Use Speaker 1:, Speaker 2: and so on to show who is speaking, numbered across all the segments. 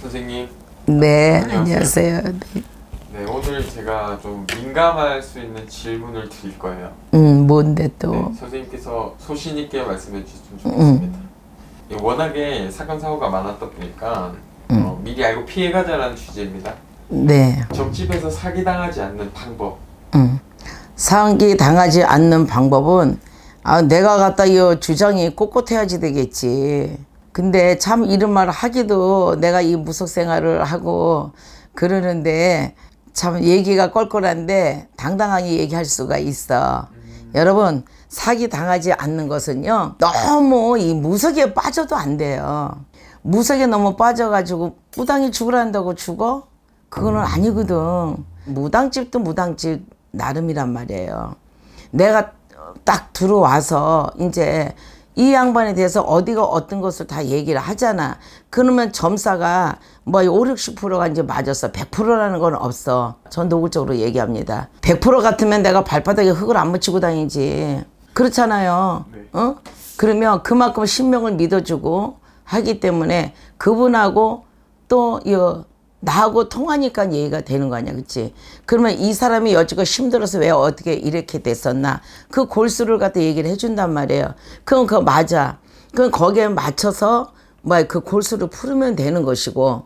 Speaker 1: 선생님. 네, 안녕하세요. 안녕하세요. 네. 네, 오늘 제가 좀 민감할 수 있는 질문을 드릴 거예요. 음, 뭔데 또? 네, 선생님께서 소신 있게 말씀해 주시면 음. 좋겠습니다. 음. 네, 워낙에 사건 사고가 많았다 보니까 음. 어, 미리 알고 피해가자라는 주제입니다. 네. 점집에서 사기 당하지 않는 방법. 음. 사기 당하지 않는 방법은 아, 내가 갖다 이 주장이 꼿꼿해야지 되겠지. 근데 참 이런 말을 하기도 내가 이 무속 생활을 하고 그러는데 참 얘기가 껄껄한데 당당하게 얘기할 수가 있어. 음. 여러분 사기 당하지 않는 것은요 너무 이 무속에 빠져도 안 돼요. 무속에 너무 빠져가지고 무당이 죽으란다고 죽어? 그거는 음. 아니거든. 무당집도 무당집 나름이란 말이에요. 내가 딱 들어와서 이제 이 양반에 대해서 어디가 어떤 것을 다 얘기를 하잖아. 그러면 점사가 뭐 5, 60%가 이제 맞았어. 100%라는 건 없어. 전 노골적으로 얘기합니다. 100% 같으면 내가 발바닥에 흙을 안 묻히고 다니지. 그렇잖아요. 네. 어? 그러면 그만큼 신명을 믿어주고 하기 때문에 그분하고 또이 나하고 통하니까 얘기가 되는 거 아니야 그치 그러면 이 사람이 여지껏 힘들어서 왜 어떻게 이렇게 됐었나 그 골수를 갖다 얘기를 해준단 말이에요 그건 그거 맞아 그건 거기에 맞춰서 막그 뭐 골수를 풀으면 되는 것이고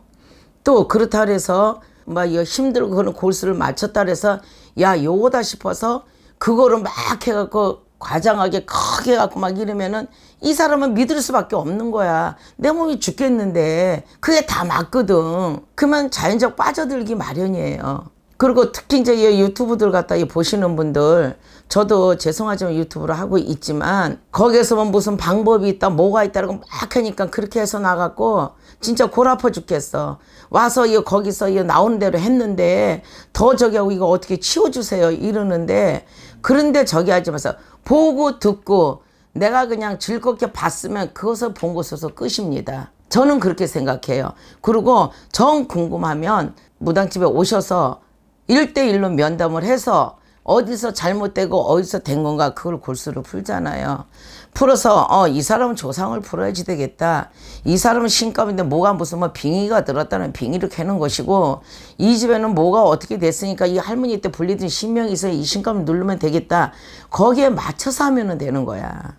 Speaker 1: 또 그렇다 그래서 막 뭐 힘들고 그런 골수를 맞췄다 그래서 야 요거다 싶어서 그거를 막 해갖고 과장하게 크게 갖고 막 이러면은 이 사람은 믿을 수밖에 없는 거야. 내 몸이 죽겠는데 그게 다 맞거든. 그러면 자연적 빠져들기 마련이에요. 그리고 특히 이제 유튜브들 갖다 보시는 분들 저도 죄송하지만 유튜브를 하고 있지만 거기에서만 무슨 방법이 있다 뭐가 있다라고 막 하니까 그렇게 해서 나갔고 진짜 골아퍼 죽겠어 와서 이 거기서 이 나오는 대로 했는데 더 저기 하고 이거 어떻게 치워주세요 이러는데 그런데 저기 하지 마세요 보고 듣고 내가 그냥 즐겁게 봤으면 그것을 본 것으로서 끝입니다 저는 그렇게 생각해요 그리고 정 궁금하면 무당집에 오셔서 일대일로 면담을 해서 어디서 잘못되고 어디서 된 건가 그걸 골수로 풀잖아요. 풀어서 어 이 사람은 조상을 풀어야지 되겠다. 이 사람은 신감인데 뭐가 무슨 뭐 빙의가 들었다는 빙의를 캐는 것이고 이 집에는 뭐가 어떻게 됐으니까 이 할머니 때 불리던 신명이 있어요. 이 신감을 누르면 되겠다. 거기에 맞춰서 하면 되는 거야.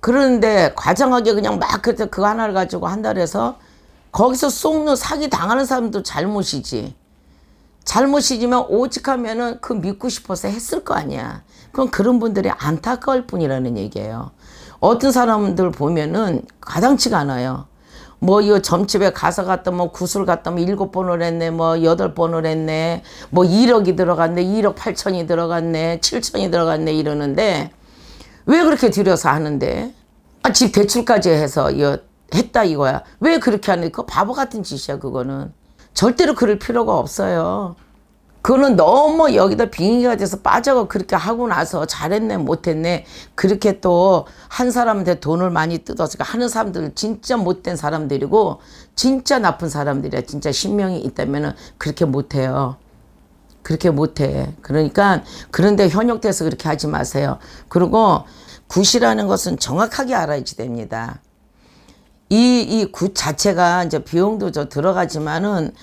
Speaker 1: 그런데 과장하게 그냥 막 그때 그 하나를 가지고 한달해서 거기서 속는 사기 당하는 사람도 잘못이지. 잘못이지만 오직 하면은 그 믿고 싶어서 했을 거 아니야. 그럼 그런 분들이 안타까울 뿐이라는 얘기예요. 어떤 사람들 보면은 가당치가 않아요. 뭐, 이 점집에 가서 갔다, 뭐, 구슬 갔다, 뭐, 일곱 번을 했네, 뭐, 여덟 번을 했네, 뭐, 1억이 들어갔네, 1억 8천이 들어갔네, 7천이 들어갔네, 이러는데, 왜 그렇게 들여서 하는데? 아, 집 대출까지 해서, 이 했다, 이거야. 왜 그렇게 하는, 그 바보 같은 짓이야, 그거는. 절대로 그럴 필요가 없어요. 그거는 너무 여기다 빙의가 돼서 빠져가 그렇게 하고 나서 잘했네 못했네 그렇게 또 한 사람한테 돈을 많이 뜯어서 그러니까 하는 사람들 진짜 못된 사람들이고 진짜 나쁜 사람들이야 진짜 신명이 있다면 은 그렇게 못해요 그렇게 못해 그러니까 그런데 현역돼서 그렇게 하지 마세요 그리고 굿이라는 것은 정확하게 알아야지 됩니다 이, 이 굿 자체가 이제 비용도 저 들어가지만은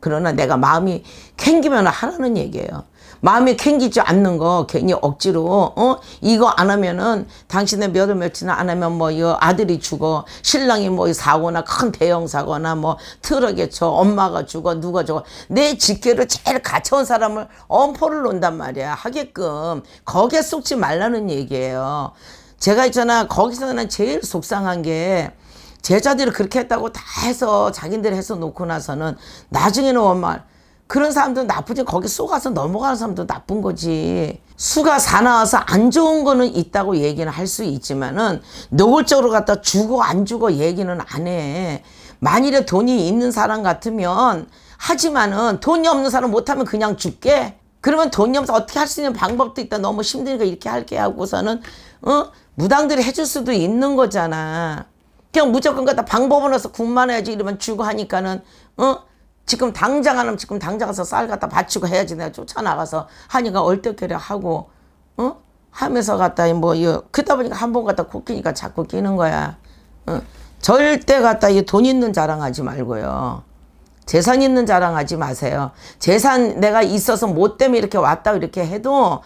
Speaker 1: 그러나 내가 마음이 캥기면 하라는 얘기예요. 마음이 캥기지 않는 거 괜히 억지로 어 이거 안 하면은 당신의 몇월 며칠 안 하면 뭐 이 아들이 죽어 신랑이 뭐 사고나 큰 대형 사고나 뭐 트럭에 저 엄마가 죽어 누가 죽어 내 직계로 제일 가처운 사람을 엄포를 놓 논단 말이야 하게끔 거기에 속지 말라는 얘기예요 제가 있잖아 거기서 는 제일 속상한 게 제자들이 그렇게 했다고 다 해서 자기들 해서 놓고 나서는 나중에는 원말 그런 사람들은 나쁘지 거기 속아서 넘어가는 사람도 나쁜 거지 수가 사나워서 안 좋은 거는 있다고 얘기는 할 수 있지만은 노골적으로 갖다 주고 안 주고 얘기는 안해 만일에 돈이 있는 사람 같으면 하지만은 돈이 없는 사람 못하면 그냥 줄게 그러면 돈이 없어 어떻게 할 수 있는 방법도 있다 너무 힘드니까 이렇게 할게 하고서는 어? 무당들이 해줄 수도 있는 거잖아 그냥 무조건 갖다 방법은 없어 군만 해야지 이러면 죽어 하니까는 어 지금 당장 하면 지금 당장 가서 쌀 갖다 바치고 해야지 내가 쫓아나가서 하니까 얼떨결에 하고 어 하면서 갖다 뭐 이거 그러다 보니까 한번 갖다 코끼니까 자꾸 끼는 거야 어 절대 갖다 이 돈 있는 자랑하지 말고요 재산 있는 자랑하지 마세요 재산 내가 있어서 뭐 때문에 이렇게 왔다 이렇게 해도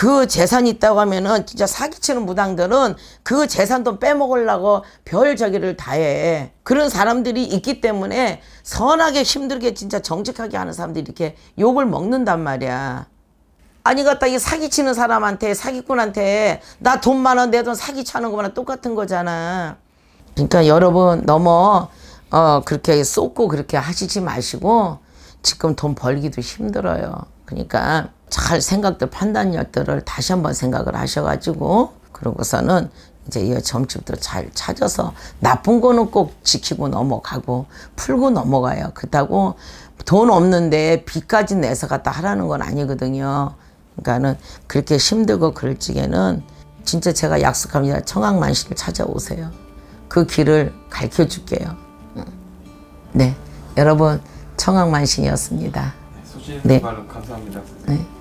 Speaker 1: 그 재산이 있다고 하면은 진짜 사기치는 무당들은 그 재산도 빼먹으려고 별 저기를 다해. 그런 사람들이 있기 때문에 선하게 힘들게 진짜 정직하게 하는 사람들이 이렇게 욕을 먹는단 말이야. 아니 갖다 이 사기치는 사람한테 사기꾼한테 나돈만아내 돈 사기치는 거랑 똑같은 거잖아. 그러니까 여러분 너무 어 그렇게 쏟고 그렇게 하시지 마시고 지금 돈 벌기도 힘들어요. 그러니까 잘 생각들 판단력들을 다시 한번 생각을 하셔가지고 그러고서는 이제 이 점집도 잘 찾아서 나쁜 거는 꼭 지키고 넘어가고 풀고 넘어가요. 그렇다고 돈 없는데 빚까지 내서 갖다 하라는 건 아니거든요. 그러니까는 그렇게 힘들고 그럴 적에는 진짜 제가 약속합니다. 청학만신을 찾아오세요. 그 길을 가르쳐 줄게요. 네. 여러분 청학만신이었습니다. 네. 네. 감사합니다. 네.